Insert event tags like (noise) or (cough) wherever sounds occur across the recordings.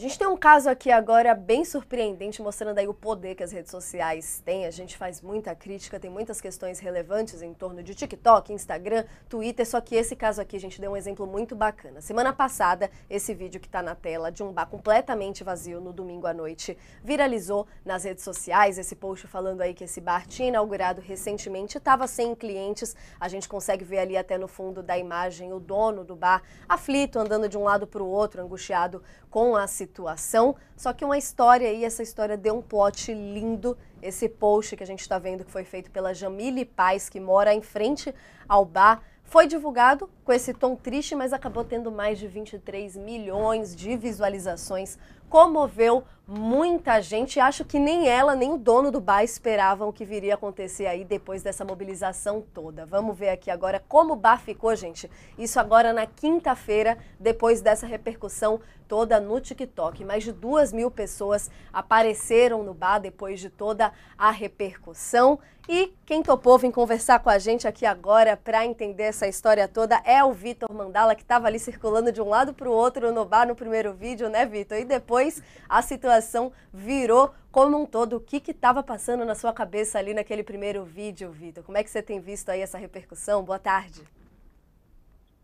A gente tem um caso aqui agora bem surpreendente, mostrando aí o poder que as redes sociais têm. A gente faz muita crítica, tem muitas questões relevantes em torno de TikTok, Instagram, Twitter, só que esse caso aqui a gente deu um exemplo muito bacana. Semana passada, esse vídeo que está na tela de um bar completamente vazio no domingo à noite viralizou nas redes sociais. Esse post falando aí que esse bar tinha inaugurado recentemente, estava sem clientes. A gente consegue ver ali até no fundo da imagem o dono do bar aflito, andando de um lado para o outro, angustiado com a situação situação. Só que uma história aí, essa história deu um plot lindo. Esse post que a gente está vendo que foi feito pela Jamile Paz, que mora em frente ao bar, foi divulgado com esse tom triste, mas acabou tendo mais de 23 milhões de visualizações comoveu muita gente. Acho que nem ela, nem o dono do bar esperavam o que viria a acontecer aí depois dessa mobilização toda. Vamos ver aqui agora como o bar ficou, gente. Isso agora na quinta-feira, depois dessa repercussão toda no TikTok. Mais de duas mil pessoas apareceram no bar depois de toda a repercussão. E quem topou vir conversar com a gente aqui agora para entender essa história toda é o Vitor Mandala, que estava ali circulando de um lado para o outro no bar no primeiro vídeo, né, Vitor? E depois depois a situação virou como um todo. O que estava passando na sua cabeça ali naquele primeiro vídeo, Vitor? Como é que você tem visto aí essa repercussão? Boa tarde.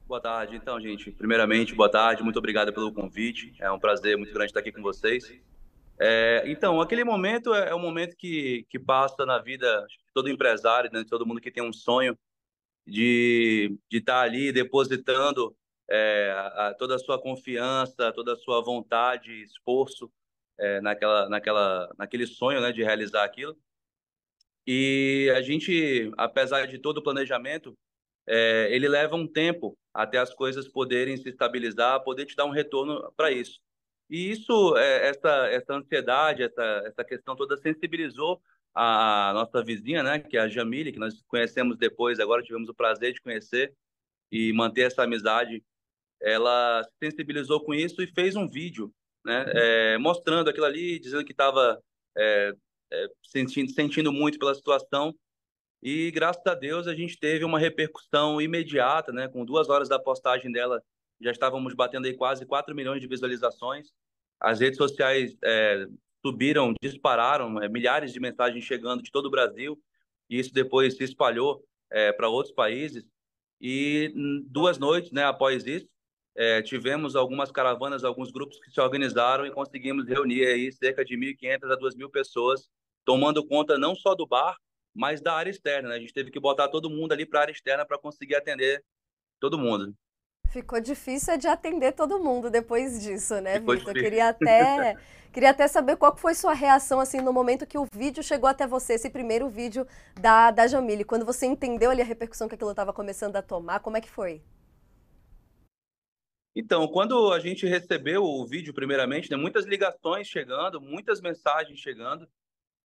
Boa tarde. Então, gente, primeiramente, boa tarde. Muito obrigado pelo convite. É um prazer muito grande estar aqui com vocês. É, então, aquele momento é, é um momento que, que passa na vida de todo empresário, né, de todo mundo que tem um sonho de, de estar tá ali depositando é, a, toda a sua confiança, toda a sua vontade, esforço é, naquela, naquela, naquele sonho né, de realizar aquilo. E a gente, apesar de todo o planejamento, é, ele leva um tempo até as coisas poderem se estabilizar, poder te dar um retorno para isso. E isso, é, essa, essa ansiedade, essa, essa questão toda sensibilizou a nossa vizinha, né, que é a Jamile, que nós conhecemos depois, agora tivemos o prazer de conhecer e manter essa amizade ela se sensibilizou com isso e fez um vídeo, né, é, mostrando aquilo ali, dizendo que estava é, eh, é, eh, sentindo, sentindo muito pela situação. E graças a Deus a gente teve uma repercussão imediata, né, com duas horas da postagem dela já estávamos batendo aí quase 4 milhões de visualizações. As redes sociais subiram, dispararam, milhares de mensagens chegando de todo o Brasil, e isso depois se espalhou para outros países. E duas noites né, após isso, é, tivemos algumas caravanas, alguns grupos que se organizaram e conseguimos reunir aí cerca de 1.500 a 2.000 pessoas, tomando conta não só do bar, mas da área externa. Né? A gente teve que botar todo mundo ali para a área externa para conseguir atender todo mundo. Ficou difícil é de atender todo mundo depois disso, né, Vitor? Queria até, (laughs) queria até saber qual foi sua reação assim no momento que o vídeo chegou até você, esse primeiro vídeo da, da Jamile. Quando você entendeu ali a repercussão que aquilo estava começando a tomar, como é que foi? Então, quando a gente recebeu o vídeo, primeiramente, né, muitas ligações chegando, muitas mensagens chegando.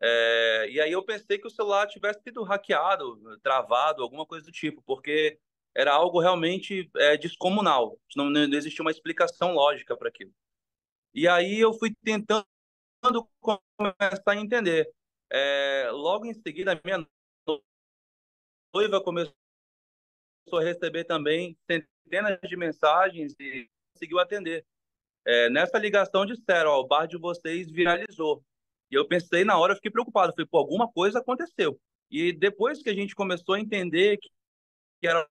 É, e aí eu pensei que o celular tivesse sido hackeado, travado, alguma coisa do tipo, porque era algo realmente é, descomunal. Não, não existia uma explicação lógica para aquilo. E aí eu fui tentando começar a entender. É, logo em seguida, a minha noiva começou começou a receber também centenas de mensagens e conseguiu atender. É, nessa ligação disseram, ó, o bar de vocês viralizou. E eu pensei na hora, fiquei preocupado, falei, pô, alguma coisa aconteceu. E depois que a gente começou a entender que, que era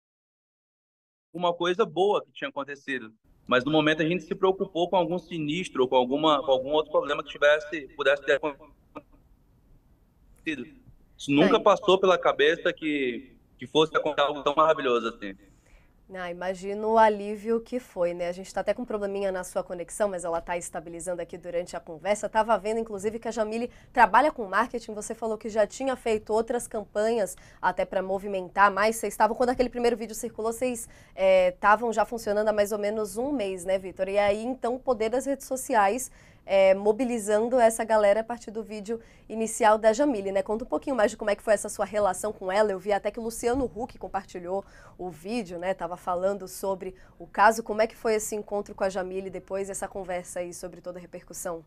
uma coisa boa que tinha acontecido, mas no momento a gente se preocupou com algum sinistro, com alguma, com algum outro problema que tivesse, pudesse ter acontecido. Isso nunca é. passou pela cabeça que que fosse acontecer algo tão maravilhoso assim. Ah, imagino o alívio que foi, né? A gente está até com um probleminha na sua conexão, mas ela está estabilizando aqui durante a conversa. Estava vendo, inclusive, que a Jamile trabalha com marketing. Você falou que já tinha feito outras campanhas até para movimentar mais. Vocês estavam, quando aquele primeiro vídeo circulou, vocês estavam eh, é, já funcionando há mais ou menos um mês, né, Vitor? E aí, então, o poder das redes sociais é, mobilizando essa galera a partir do vídeo inicial da Jamile, né? Conta um pouquinho mais de como é que foi essa sua relação com ela. Eu vi até que o Luciano Huck compartilhou o vídeo, né? Tava falando sobre o caso. Como é que foi esse encontro com a Jamile depois, essa conversa aí sobre toda a repercussão?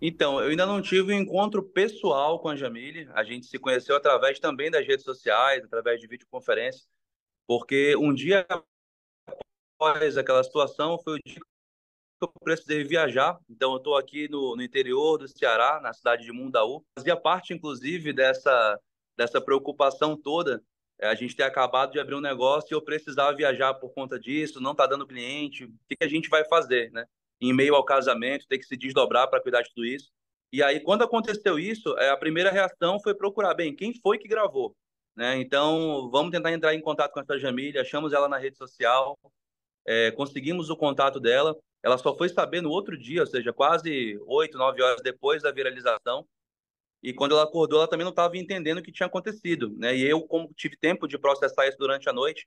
Então, eu ainda não tive um encontro pessoal com a Jamile. A gente se conheceu através também das redes sociais, através de videoconferência, porque um dia após aquela situação foi o dia eu precisei viajar, então eu estou aqui no, no, interior do Ceará, na cidade de Mundaú. Fazia parte, inclusive, dessa, dessa preocupação toda. É, a gente ter acabado de abrir um negócio e eu precisava viajar por conta disso, não está dando cliente, o que, que a gente vai fazer, né? Em meio ao casamento, ter que se desdobrar para cuidar de tudo isso. E aí, quando aconteceu isso, é, a primeira reação foi procurar, bem, quem foi que gravou? Né? Então, vamos tentar entrar em contato com essa família, achamos ela na rede social, é, conseguimos o contato dela. Ela só foi saber no outro dia, ou seja, quase oito, nove horas depois da viralização. E quando ela acordou, ela também não estava entendendo o que tinha acontecido, né? E eu, como tive tempo de processar isso durante a noite,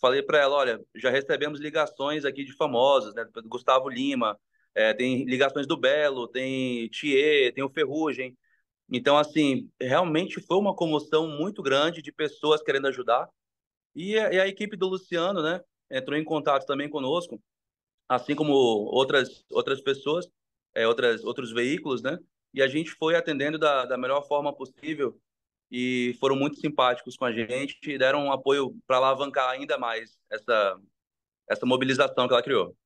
falei para ela, olha, já recebemos ligações aqui de famosos, né? Gustavo Lima, é, tem ligações do Belo, tem Thier, tem o Ferrugem. Então, assim, realmente foi uma comoção muito grande de pessoas querendo ajudar. E a, e a equipe do Luciano, né? entrou em contato também conosco, assim como outras, outras pessoas, é, outras, outros veículos, né? E a gente foi atendendo da, da melhor forma possível e foram muito simpáticos com a gente e deram um apoio para alavancar ainda mais essa, essa mobilização que ela criou.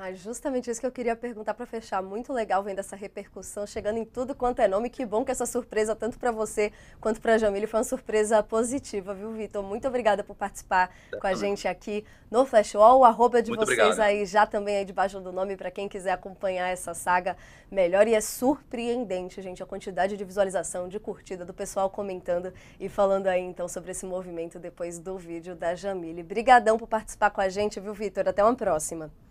Ah, justamente isso que eu queria perguntar para fechar. Muito legal vendo essa repercussão chegando em tudo quanto é nome. Que bom que essa surpresa, tanto para você quanto para a Jamile, foi uma surpresa positiva, viu, Vitor? Muito obrigada por participar com a gente aqui no Flashwall. O arroba de Muito vocês obrigado. aí já também aí debaixo do nome, para quem quiser acompanhar essa saga melhor. E é surpreendente, gente, a quantidade de visualização, de curtida, do pessoal comentando e falando aí então sobre esse movimento depois do vídeo da Jamile. Brigadão por participar com a gente, viu, Vitor? Até uma próxima.